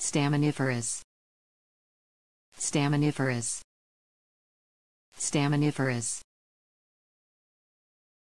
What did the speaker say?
Staminiferous. Staminiferous. Staminiferous.